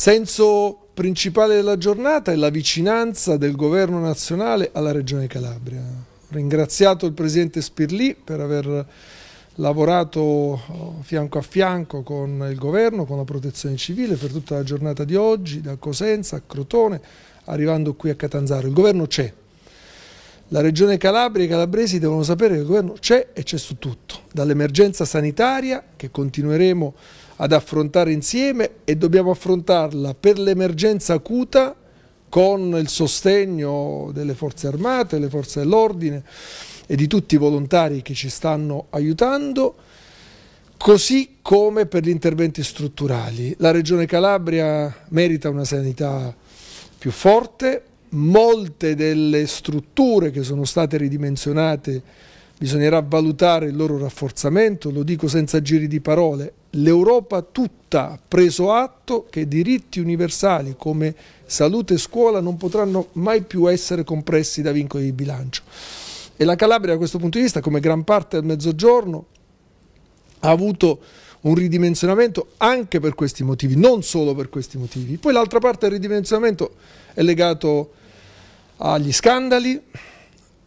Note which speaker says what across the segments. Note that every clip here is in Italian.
Speaker 1: Senso principale della giornata è la vicinanza del governo nazionale alla Regione Calabria. Ringraziato il Presidente Spirlì per aver lavorato eh, fianco a fianco con il governo, con la protezione civile per tutta la giornata di oggi, da Cosenza a Crotone, arrivando qui a Catanzaro. Il governo c'è. La regione Calabria e i calabresi devono sapere che il governo c'è e c'è su tutto, dall'emergenza sanitaria che continueremo a ad affrontare insieme e dobbiamo affrontarla per l'emergenza acuta con il sostegno delle forze armate, delle forze dell'ordine e di tutti i volontari che ci stanno aiutando, così come per gli interventi strutturali. La Regione Calabria merita una sanità più forte, molte delle strutture che sono state ridimensionate bisognerà valutare il loro rafforzamento, lo dico senza giri di parole, l'Europa tutta ha preso atto che diritti universali come salute e scuola non potranno mai più essere compressi da vincoli di bilancio. E la Calabria da questo punto di vista, come gran parte del Mezzogiorno, ha avuto un ridimensionamento anche per questi motivi, non solo per questi motivi. Poi l'altra parte del ridimensionamento è legato agli scandali,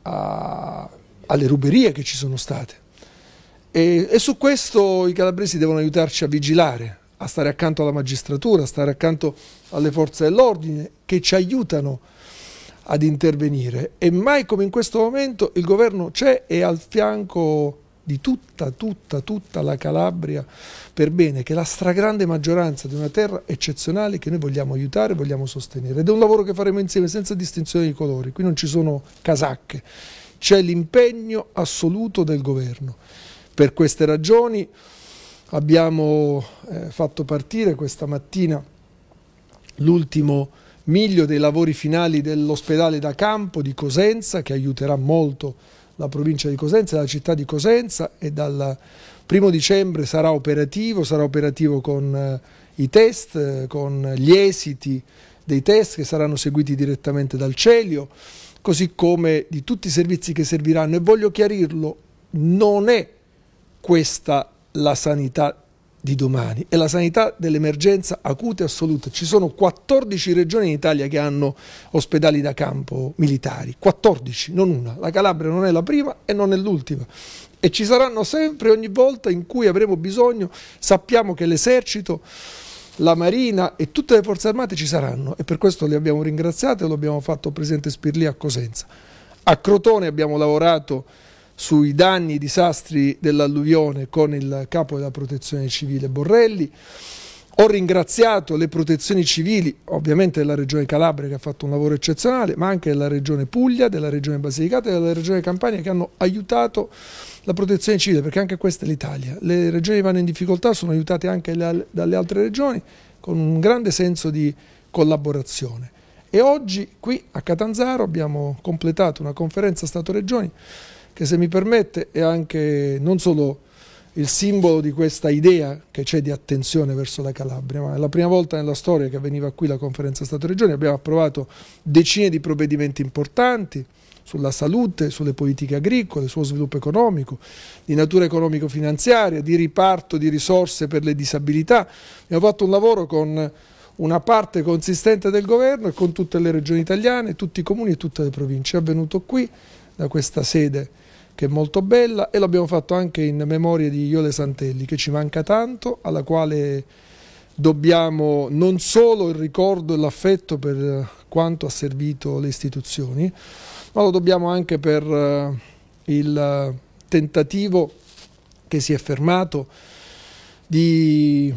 Speaker 1: a, alle ruberie che ci sono state e, e, su questo i calabresi devono aiutarci a vigilare, a stare accanto alla magistratura, a stare accanto alle forze dell'ordine che ci aiutano ad intervenire. E mai come in questo momento il governo c'è e al fianco di tutta, tutta, tutta la Calabria per bene, che è la stragrande maggioranza di una terra eccezionale che noi vogliamo aiutare, vogliamo sostenere. Ed è un lavoro che faremo insieme senza distinzione di colori, qui non ci sono casacche, c'è l'impegno assoluto del governo. Per queste ragioni abbiamo eh, fatto partire questa mattina l'ultimo miglio dei lavori finali dell'ospedale da campo di Cosenza che aiuterà molto la provincia di Cosenza, la città di Cosenza e dal primo dicembre sarà operativo, sarà operativo con eh, i test, eh, con gli esiti dei test che saranno seguiti direttamente dal Celio, così come di tutti i servizi che serviranno e voglio chiarirlo, non è questa la sanità di domani è la sanità dell'emergenza acuta e assoluta. Ci sono 14 regioni in Italia che hanno ospedali da campo militari, 14, non una. La Calabria non è la prima e non è l'ultima. E ci saranno sempre, ogni volta in cui avremo bisogno, sappiamo che l'esercito, la Marina e tutte le forze armate ci saranno e per questo li abbiamo ringraziati e lo abbiamo fatto presente Spirli a Cosenza. A Crotone abbiamo lavorato sui danni e disastri dell'alluvione con il capo della protezione civile Borrelli. Ho ringraziato le protezioni civili, ovviamente della Regione Calabria che ha fatto un lavoro eccezionale, ma anche della Regione Puglia, della Regione Basilicata e della Regione Campania che hanno aiutato la protezione civile, perché anche questa è l'Italia. Le regioni che vanno in difficoltà, sono aiutate anche dalle altre regioni con un grande senso di collaborazione. E oggi qui a Catanzaro abbiamo completato una conferenza Stato-Regioni che se mi permette è anche non solo il simbolo di questa idea che c'è di attenzione verso la Calabria, ma è la prima volta nella storia che veniva qui la conferenza stato regione abbiamo approvato decine di provvedimenti importanti sulla salute, sulle politiche agricole, sullo sviluppo economico, di natura economico-finanziaria, di riparto di risorse per le disabilità. Abbiamo fatto un lavoro con una parte consistente del governo e con tutte le regioni italiane, tutti i comuni e tutte le province. È avvenuto qui, da questa sede che è molto bella e l'abbiamo fatto anche in memoria di Iole Santelli che ci manca tanto, alla quale dobbiamo non solo il ricordo e l'affetto per eh, quanto ha servito le istituzioni, ma lo dobbiamo anche per eh, il eh, tentativo che si è fermato di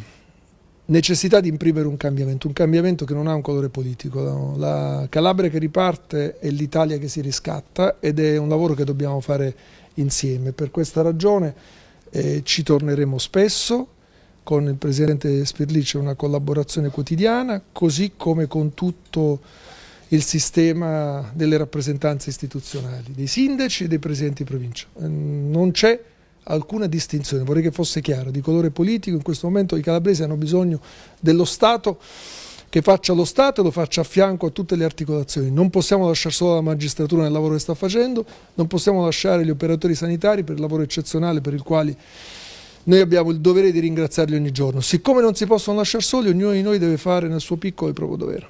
Speaker 1: necessità di imprimere un cambiamento, un cambiamento che non ha un colore politico. La Calabria che riparte è l'Italia che si riscatta ed è un lavoro che dobbiamo fare insieme. Per questa ragione eh, ci torneremo spesso, con il Presidente Spirlì c'è una collaborazione quotidiana, così come con tutto il sistema delle rappresentanze istituzionali, dei sindaci e dei presidenti di provincia. Eh, non c'è alcuna distinzione, vorrei che fosse chiaro, di colore politico. In questo momento i calabresi hanno bisogno dello Stato che faccia lo Stato e lo faccia a fianco a tutte le articolazioni. Non possiamo lasciare solo la magistratura nel lavoro che sta facendo, non possiamo lasciare gli operatori sanitari per il lavoro eccezionale per il quale noi abbiamo il dovere di ringraziarli ogni giorno. Siccome non si possono lasciare soli, ognuno di noi deve fare nel suo piccolo il proprio dovere.